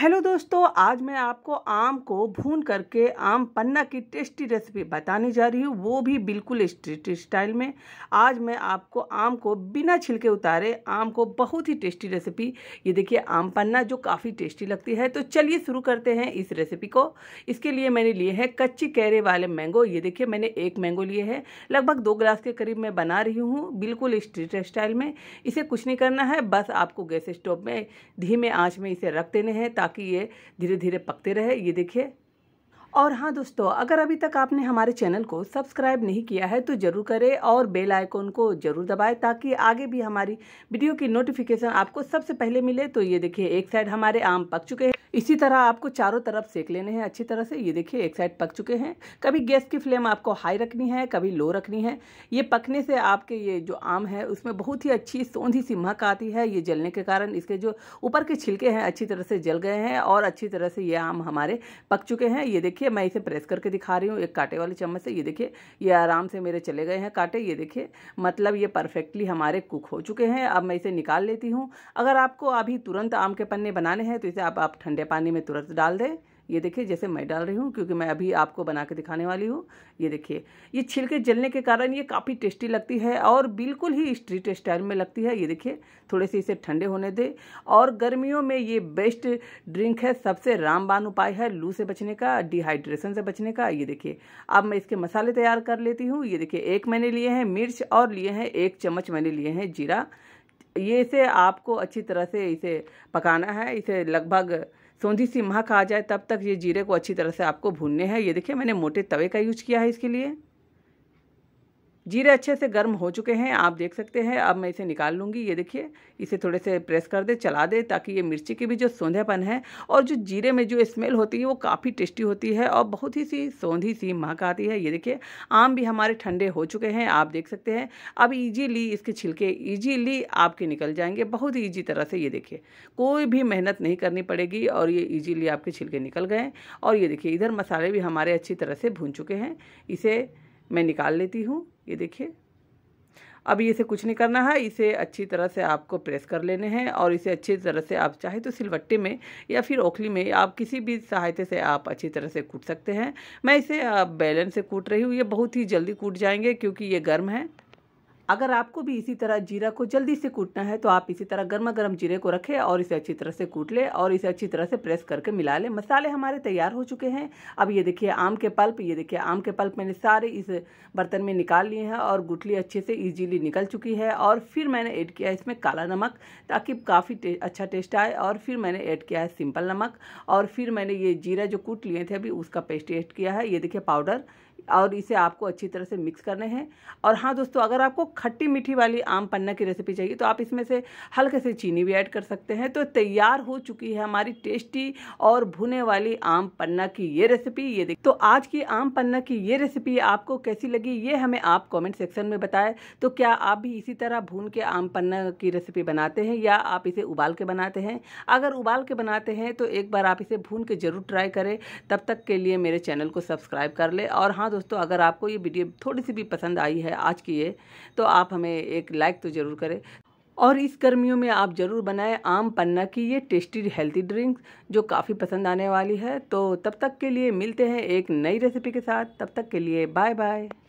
hello दोस्तों आज मैं आपको आम को भून करके आम पन्ना की टेस्टी रेसिपी बताने जा रही हूँ वो भी बिल्कुल स्ट्रीट स्टाइल में आज मैं आपको आम को बिना छिलके उतारे आम को बहुत ही टेस्टी रेसिपी ये देखिए आम पन्ना जो काफ़ी टेस्टी लगती है तो चलिए शुरू करते हैं इस रेसिपी को इसके लिए मैंने लिए हैं कच्ची कैरे वाले मैंगो ये देखिए मैंने एक मैंगो लिए है लगभग दो ग्लास के करीब मैं बना रही हूँ बिल्कुल स्ट्रीट स्टाइल में इसे कुछ नहीं करना है बस आपको गैस स्टोव में धीमे आँच में इसे रख देने हैं ताकि ये धीरे धीरे पकते रहे ये देखिए और हाँ दोस्तों अगर अभी तक आपने हमारे चैनल को सब्सक्राइब नहीं किया है तो ज़रूर करें और बेल आइकॉन को ज़रूर दबाएं ताकि आगे भी हमारी वीडियो की नोटिफिकेशन आपको सबसे पहले मिले तो ये देखिए एक साइड हमारे आम पक चुके हैं इसी तरह आपको चारों तरफ सेक लेने हैं अच्छी तरह से ये देखिए एक साइड पक चुके हैं कभी गैस की फ्लेम आपको हाई रखनी है कभी लो रखनी है ये पकने से आपके ये जो आम है उसमें बहुत ही अच्छी सौंधी सी महक आती है ये जलने के कारण इसके जो ऊपर के छिलके हैं अच्छी तरह से जल गए हैं और अच्छी तरह से ये आम हमारे पक चुके हैं ये देखिए मैं इसे प्रेस करके दिखा रही हूँ एक कांटे वाले चम्मच से ये देखिए ये आराम से मेरे चले गए हैं कांटे ये देखिए मतलब ये परफेक्टली हमारे कुक हो चुके हैं अब मैं इसे निकाल लेती हूँ अगर आपको अभी तुरंत आम के पन्ने बनाने हैं तो इसे आप, आप ठंडे पानी में तुरंत डाल दें ये देखिए जैसे मैं डाल रही हूँ क्योंकि मैं अभी आपको बना के दिखाने वाली हूँ ये देखिए ये छिलके जलने के कारण ये काफ़ी टेस्टी लगती है और बिल्कुल ही स्ट्रीट स्टाइल में लगती है ये देखिए थोड़े से इसे ठंडे होने दे और गर्मियों में ये बेस्ट ड्रिंक है सबसे रामबान उपाय है लू से बचने का डिहाइड्रेशन से बचने का ये देखिए अब मैं इसके मसाले तैयार कर लेती हूँ ये देखिए एक मैंने लिए हैं मिर्च और लिए हैं एक चम्मच मैंने लिए हैं जीरा ये इसे आपको अच्छी तरह से इसे पकाना है इसे लगभग सौंधी सी महक आ जाए तब तक ये जीरे को अच्छी तरह से आपको भूनने हैं ये देखिए मैंने मोटे तवे का यूज किया है इसके लिए जीरे अच्छे से गर्म हो चुके हैं आप देख सकते हैं अब मैं इसे निकाल लूँगी ये देखिए इसे थोड़े से प्रेस कर दे चला दे ताकि ये मिर्ची की भी जो सौंधेपन है और जो जीरे में जो स्मेल होती है वो काफ़ी टेस्टी होती है और बहुत ही सी सौंधी सी महक आती है ये देखिए आम भी हमारे ठंडे हो चुके हैं आप देख सकते हैं अब ईजीली इसके छिलके ईजीली आपके निकल जाएंगे बहुत ही ईजी तरह से ये देखिए कोई भी मेहनत नहीं करनी पड़ेगी और ये ईजीली आपके छिलके निकल गए और ये देखिए इधर मसाले भी हमारे अच्छी तरह से भून चुके हैं इसे मैं निकाल लेती हूँ ये देखिए अब इसे कुछ नहीं करना है इसे अच्छी तरह से आपको प्रेस कर लेने हैं और इसे अच्छी तरह से आप चाहे तो सिलवट्टे में या फिर ओखली में आप किसी भी सहायता से आप अच्छी तरह से कूट सकते हैं मैं इसे बैलन से कूट रही हूँ ये बहुत ही जल्दी कूट जाएंगे क्योंकि ये गर्म है अगर आपको भी इसी तरह जीरा को जल्दी से कूटना है तो आप इसी तरह गर्मा गर्म जीरे को रखें और इसे अच्छी तरह से कूट लें और इसे अच्छी तरह से प्रेस करके मिला लें मसाले हमारे तैयार हो चुके हैं अब ये देखिए आम के पल्प ये देखिए आम के पल्प मैंने सारे इस बर्तन में निकाल लिए हैं और गुटली अच्छे से ईजीली निकल चुकी है और फिर मैंने ऐड किया है इसमें काला नमक ताकि काफ़ी टे, अच्छा टेस्ट आए और फिर मैंने ऐड किया है सिंपल नमक और फिर मैंने ये जीरा जो कूट लिए थे अभी उसका पेस्ट ऐड किया है ये देखिए पाउडर और इसे आपको अच्छी तरह से मिक्स करने हैं और हाँ दोस्तों अगर आपको खट्टी मीठी वाली आम पन्ना की रेसिपी चाहिए तो आप इसमें से हल्के से चीनी भी ऐड कर सकते हैं तो तैयार हो चुकी है हमारी टेस्टी और भुने वाली आम पन्ना की ये रेसिपी ये देख तो आज की आम पन्ना की ये रेसिपी आपको कैसी लगी ये हमें आप कॉमेंट सेक्शन में बताएं तो क्या आप भी इसी तरह भून के आम पन्ना की रेसिपी बनाते हैं या आप इसे उबाल के बनाते हैं अगर उबाल के बनाते हैं तो एक बार आप इसे भून के जरूर ट्राई करें तब तक के लिए मेरे चैनल को सब्सक्राइब कर ले और हाँ दोस्तों अगर आपको ये वीडियो थोड़ी सी भी पसंद आई है आज की ये तो आप हमें एक लाइक तो ज़रूर करें और इस गर्मियों में आप ज़रूर बनाएं आम पन्ना की ये टेस्टी हेल्थी ड्रिंक जो काफ़ी पसंद आने वाली है तो तब तक के लिए मिलते हैं एक नई रेसिपी के साथ तब तक के लिए बाय बाय